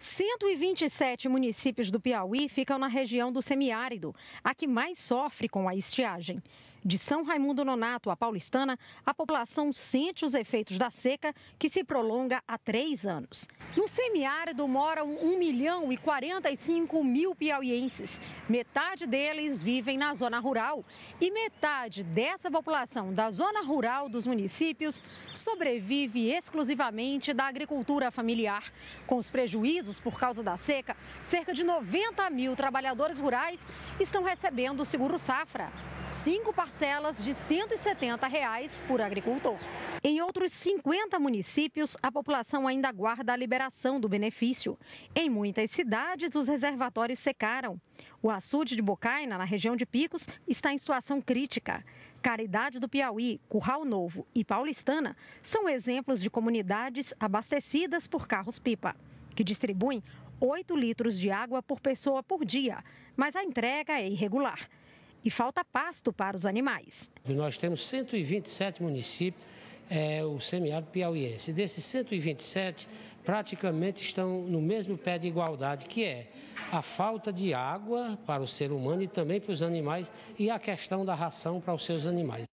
127 municípios do Piauí ficam na região do semiárido, a que mais sofre com a estiagem. De São Raimundo Nonato à Paulistana, a população sente os efeitos da seca que se prolonga há três anos. No semiárido moram 1 milhão e 45 mil piauienses. Metade deles vivem na zona rural e metade dessa população da zona rural dos municípios sobrevive exclusivamente da agricultura familiar. Com os prejuízos por causa da seca, cerca de 90 mil trabalhadores rurais estão recebendo o seguro safra. Cinco parceiros parcelas de R$ 170 por agricultor. Em outros 50 municípios, a população ainda aguarda a liberação do benefício. Em muitas cidades, os reservatórios secaram. O açude de Bocaina, na região de Picos, está em situação crítica. Caridade do Piauí, Curral Novo e Paulistana são exemplos de comunidades abastecidas por carros-pipa, que distribuem 8 litros de água por pessoa por dia, mas a entrega é irregular e falta pasto para os animais. Nós temos 127 municípios, é, o semiárido piauiense. Desses 127, praticamente estão no mesmo pé de igualdade, que é a falta de água para o ser humano e também para os animais e a questão da ração para os seus animais.